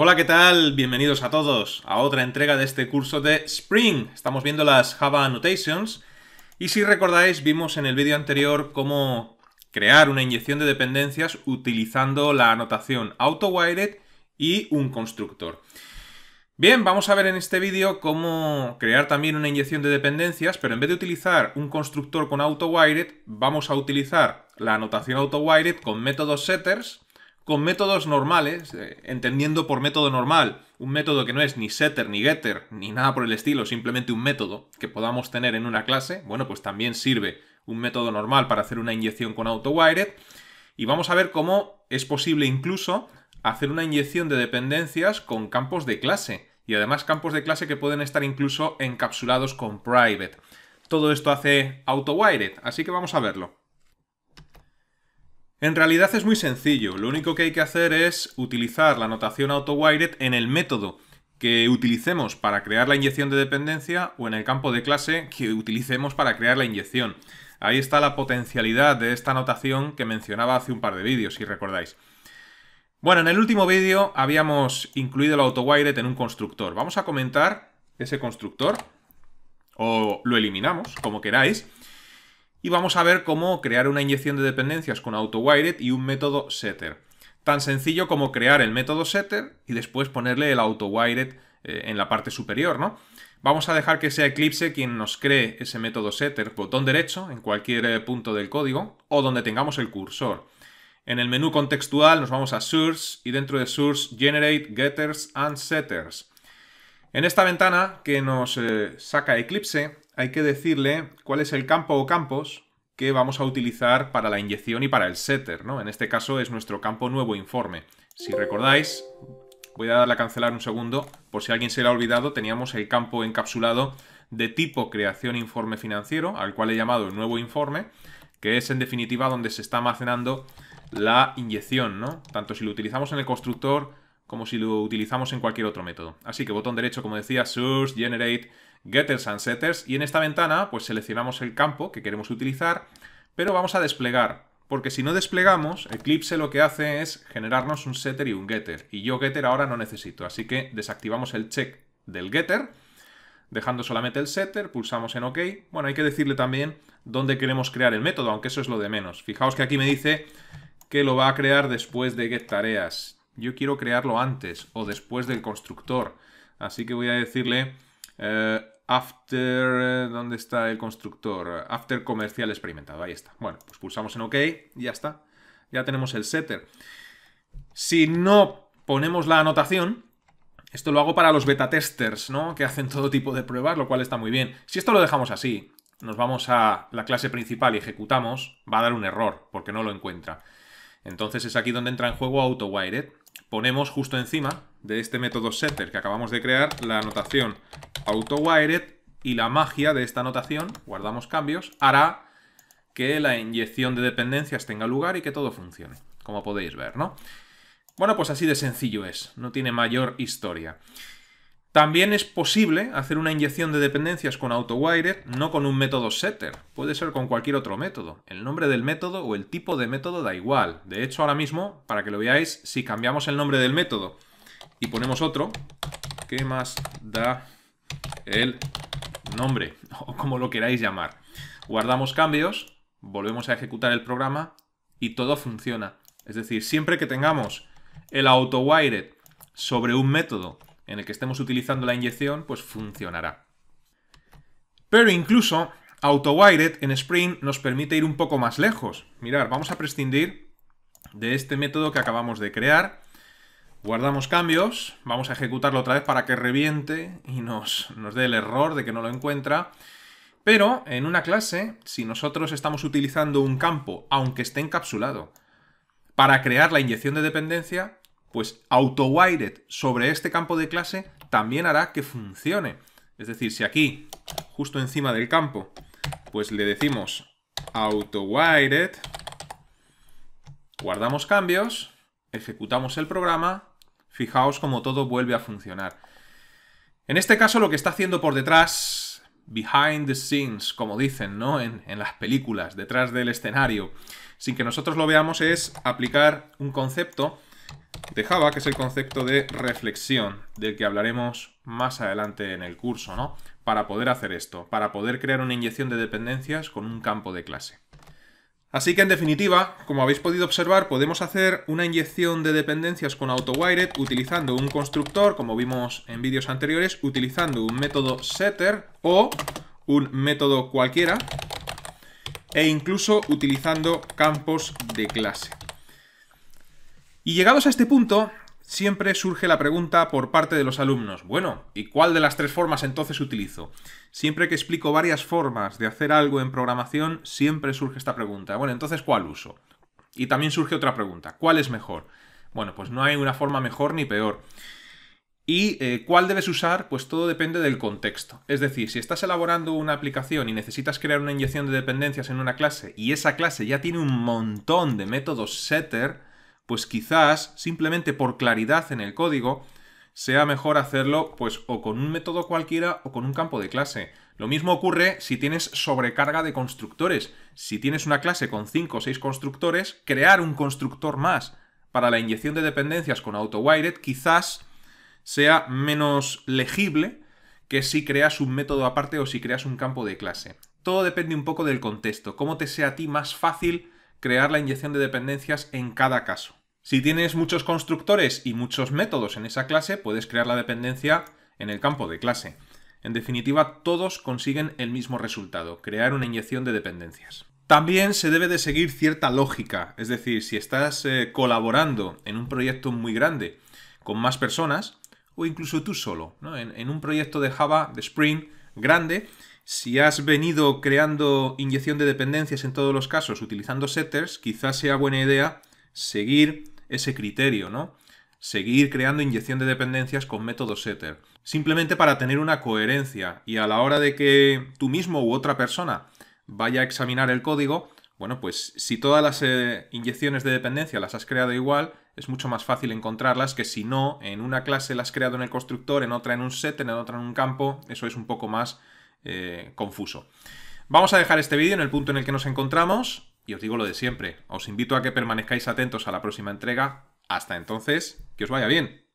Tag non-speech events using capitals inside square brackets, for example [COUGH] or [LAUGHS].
Hola, ¿qué tal? Bienvenidos a todos a otra entrega de este curso de Spring. Estamos viendo las Java Annotations y si recordáis vimos en el vídeo anterior cómo crear una inyección de dependencias utilizando la anotación AutoWired y un constructor. Bien, vamos a ver en este vídeo cómo crear también una inyección de dependencias, pero en vez de utilizar un constructor con AutoWired, vamos a utilizar la anotación AutoWired con métodos setters con métodos normales, eh, entendiendo por método normal un método que no es ni setter, ni getter, ni nada por el estilo, simplemente un método que podamos tener en una clase, bueno, pues también sirve un método normal para hacer una inyección con AutoWired. Y vamos a ver cómo es posible incluso hacer una inyección de dependencias con campos de clase. Y además campos de clase que pueden estar incluso encapsulados con private. Todo esto hace AutoWired, así que vamos a verlo. En realidad es muy sencillo, lo único que hay que hacer es utilizar la notación auto en el método que utilicemos para crear la inyección de dependencia o en el campo de clase que utilicemos para crear la inyección. Ahí está la potencialidad de esta notación que mencionaba hace un par de vídeos, si recordáis. Bueno, en el último vídeo habíamos incluido el AutoWired en un constructor. Vamos a comentar ese constructor, o lo eliminamos, como queráis. Y vamos a ver cómo crear una inyección de dependencias con AutoWired y un método setter. Tan sencillo como crear el método setter y después ponerle el AutoWired eh, en la parte superior, ¿no? Vamos a dejar que sea Eclipse quien nos cree ese método setter, botón derecho, en cualquier eh, punto del código, o donde tengamos el cursor. En el menú contextual nos vamos a Source y dentro de Source Generate Getters and Setters. En esta ventana que nos eh, saca Eclipse hay que decirle cuál es el campo o campos que vamos a utilizar para la inyección y para el setter, ¿no? En este caso es nuestro campo nuevo informe. Si recordáis, voy a darle a cancelar un segundo, por si alguien se le ha olvidado, teníamos el campo encapsulado de tipo creación informe financiero, al cual he llamado nuevo informe, que es en definitiva donde se está almacenando la inyección, ¿no? Tanto si lo utilizamos en el constructor como si lo utilizamos en cualquier otro método. Así que botón derecho, como decía, Source, Generate, Getters and Setters. Y en esta ventana, pues seleccionamos el campo que queremos utilizar, pero vamos a desplegar. Porque si no desplegamos, Eclipse lo que hace es generarnos un setter y un getter. Y yo getter ahora no necesito, así que desactivamos el check del getter, dejando solamente el setter, pulsamos en OK. Bueno, hay que decirle también dónde queremos crear el método, aunque eso es lo de menos. Fijaos que aquí me dice que lo va a crear después de GetTareas. tareas yo quiero crearlo antes o después del constructor. Así que voy a decirle eh, after... Eh, ¿Dónde está el constructor? After comercial experimentado. Ahí está. Bueno, pues pulsamos en OK y ya está. Ya tenemos el setter. Si no ponemos la anotación, esto lo hago para los beta testers, ¿no? Que hacen todo tipo de pruebas, lo cual está muy bien. Si esto lo dejamos así, nos vamos a la clase principal y ejecutamos, va a dar un error, porque no lo encuentra. Entonces es aquí donde entra en juego AutoWired ponemos justo encima de este método setter que acabamos de crear la anotación autowired y la magia de esta anotación, guardamos cambios, hará que la inyección de dependencias tenga lugar y que todo funcione, como podéis ver, ¿no? Bueno, pues así de sencillo es, no tiene mayor historia. También es posible hacer una inyección de dependencias con AutoWired, no con un método setter, puede ser con cualquier otro método. El nombre del método o el tipo de método da igual. De hecho, ahora mismo, para que lo veáis, si cambiamos el nombre del método y ponemos otro, ¿qué más da el nombre? [LAUGHS] O como lo queráis llamar. Guardamos cambios, volvemos a ejecutar el programa y todo funciona. Es decir, siempre que tengamos el AutoWired sobre un método en el que estemos utilizando la inyección, pues funcionará. Pero incluso AutoWired en Spring nos permite ir un poco más lejos. Mirar, vamos a prescindir de este método que acabamos de crear. Guardamos cambios, vamos a ejecutarlo otra vez para que reviente y nos, nos dé el error de que no lo encuentra. Pero en una clase, si nosotros estamos utilizando un campo, aunque esté encapsulado, para crear la inyección de dependencia, pues auto-wired sobre este campo de clase también hará que funcione. Es decir, si aquí, justo encima del campo, pues le decimos auto-wired, guardamos cambios, ejecutamos el programa, fijaos cómo todo vuelve a funcionar. En este caso lo que está haciendo por detrás, behind the scenes, como dicen, ¿no? En, en las películas, detrás del escenario, sin que nosotros lo veamos, es aplicar un concepto de Java, que es el concepto de reflexión, del que hablaremos más adelante en el curso, ¿no? Para poder hacer esto, para poder crear una inyección de dependencias con un campo de clase. Así que en definitiva, como habéis podido observar, podemos hacer una inyección de dependencias con AutoWired utilizando un constructor, como vimos en vídeos anteriores, utilizando un método setter o un método cualquiera e incluso utilizando campos de clase. Y llegados a este punto, siempre surge la pregunta por parte de los alumnos, bueno, ¿y cuál de las tres formas entonces utilizo? Siempre que explico varias formas de hacer algo en programación, siempre surge esta pregunta, bueno, entonces ¿cuál uso? Y también surge otra pregunta, ¿cuál es mejor? Bueno, pues no hay una forma mejor ni peor. ¿Y eh, cuál debes usar? Pues todo depende del contexto. Es decir, si estás elaborando una aplicación y necesitas crear una inyección de dependencias en una clase y esa clase ya tiene un montón de métodos setter, pues quizás, simplemente por claridad en el código, sea mejor hacerlo pues o con un método cualquiera o con un campo de clase. Lo mismo ocurre si tienes sobrecarga de constructores. Si tienes una clase con 5 o 6 constructores, crear un constructor más para la inyección de dependencias con AutoWired quizás sea menos legible que si creas un método aparte o si creas un campo de clase. Todo depende un poco del contexto, cómo te sea a ti más fácil crear la inyección de dependencias en cada caso. Si tienes muchos constructores y muchos métodos en esa clase, puedes crear la dependencia en el campo de clase. En definitiva, todos consiguen el mismo resultado, crear una inyección de dependencias. También se debe de seguir cierta lógica, es decir, si estás eh, colaborando en un proyecto muy grande con más personas, o incluso tú solo, en, en un proyecto de Java, de Spring, grande, si has venido creando inyección de dependencias en todos los casos utilizando setters, quizás sea buena idea seguir ese criterio, ¿no? Seguir creando inyección de dependencias con método setter. Simplemente para tener una coherencia y a la hora de que tú mismo u otra persona vaya a examinar el código, bueno, pues si todas las eh, inyecciones de dependencia las has creado igual, es mucho más fácil encontrarlas que si no, en una clase las has creado en el constructor, en otra en un set, en otra en un campo, eso es un poco más eh, confuso. Vamos a dejar este vídeo en el punto en el que nos encontramos. Y os digo lo de siempre, os invito a que permanezcáis atentos a la próxima entrega. Hasta entonces, que os vaya bien.